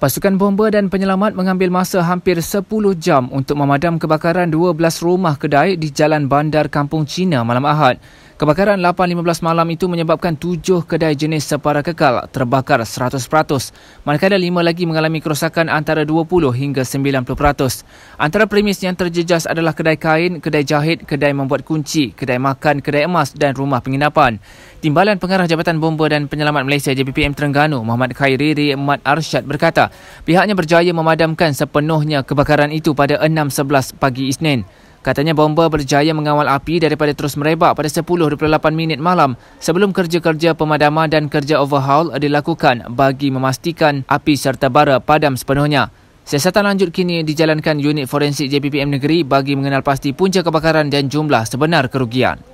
Pasukan bomba dan penyelamat mengambil masa hampir 10 jam untuk memadam kebakaran 12 rumah kedai di Jalan Bandar Kampung Cina malam Ahad. Kebakaran 8.15 malam itu menyebabkan tujuh kedai jenis separa kekal terbakar 100%. Manakala lima lagi mengalami kerosakan antara 20 hingga 90%. Antara premis yang terjejas adalah kedai kain, kedai jahit, kedai membuat kunci, kedai makan, kedai emas dan rumah penginapan. Timbalan Pengarah Jabatan Bomba dan Penyelamat Malaysia JBPM Terengganu Muhammad Khairiri Mat Arshad berkata pihaknya berjaya memadamkan sepenuhnya kebakaran itu pada 6.11 pagi Isnin. Katanya bomba berjaya mengawal api daripada terus merebak pada 10.28 minit malam sebelum kerja-kerja pemadaman dan kerja overhaul dilakukan bagi memastikan api serta bara padam sepenuhnya. Siasatan lanjut kini dijalankan unit forensik JPPM Negeri bagi mengenal pasti punca kebakaran dan jumlah sebenar kerugian.